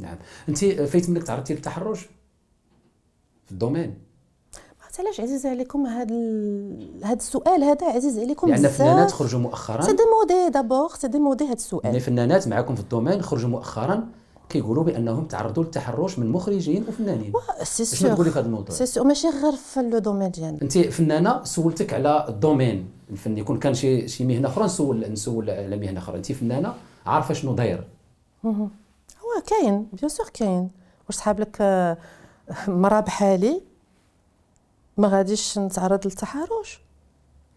نعم انت فايت منك تعرضتي للتحرش في الدومين علاش عزيز عليكم هذا هذا السؤال هذا عزيز عليكم لان يعني فنانات خرجوا مؤخرا سي دي مودي دابور سي دي مودي هذا السؤال الفنانات معكم في الدومين خرجوا مؤخرا كيقولوا بانهم تعرضوا للتحرش من مخرجين وفنانين سي سيغ تقولي في هذا الموضوع سي سيغ ماشي غير في لو دومين ديالنا انت فنانه سولتك على الدومين الفني كون كان شي شي مهنه اخرى نسول نسول على مهنه اخرى انت فنانه عارفه شنو داير آه، كاين بيان سور كاين واش صحاب لك آه، مرا بحالي ما غاديش نتعرض للتحرش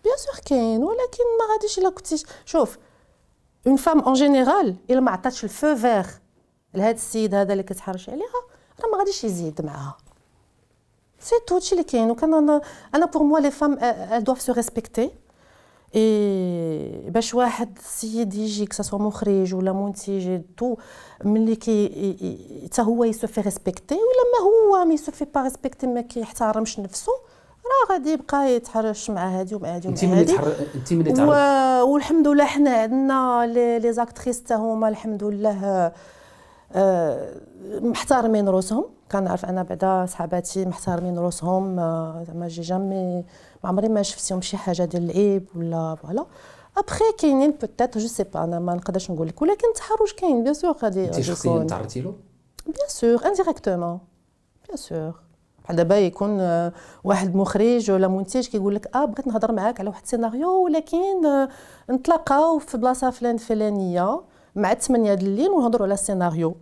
بيان سور كاين ولكن ما غاديش الا كنتي شوف اون فام اون جينيرال الا ما عطاتش الفو فيغ لهاد السيد هذا اللي كتحرش عليها راه ما غاديش يزيد معاها سي تو هادشي اللي كاين وكان انا بور موا لي فام ال دوف سو ريسبكتي اي باش واحد السيد يجي كسوا مخرج ولا منتج تو ملي كي حتى هو يسوفي ريسبكتي ولا ما هو ما في با ريسبكتي ما كيحترمش نفسه راه غادي يبقى يتحرش مع هادي ومع هادي ومع هادي انت ملي تعرف والحمد لله حنا عندنا لي زاكتريس حتى هما الحمد لله آه، محترمين روسهم كنعرف انا بعدا صحاباتي محترمين روسهم آه، زعما جي جامي ما عمري ما شفتهم شي حاجه ديال العيب ولا فوالا ابخي كاينين بوتيت جو سي با انا ما نقدرش نقول لك ولكن التحرش كاين بيان سور غادي انت شخصيا تعرضتي له بيان سور انديريكتومون بيان سور بحال دابا يكون آه، واحد مخرج ولا منتج كيقول لك اه بغيت نهضر معاك على واحد السيناريو ولكن نتلاقاو في بلاصه فلان فلانيه مع 8 ديال الليل ونهضروا على السيناريو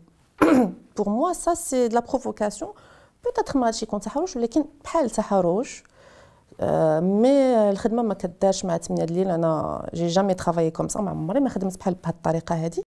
بور موا سا سي دو لا بروفوكاسيون بوتيتر ما هادشي يكون تحرش ولكن بحال تحرش مي الخدمه ما كدارش مع 8 ديال الليل انا جي جامي ترافاي كوم سا ما عمري ما خدمت بحال بهاد الطريقه هادي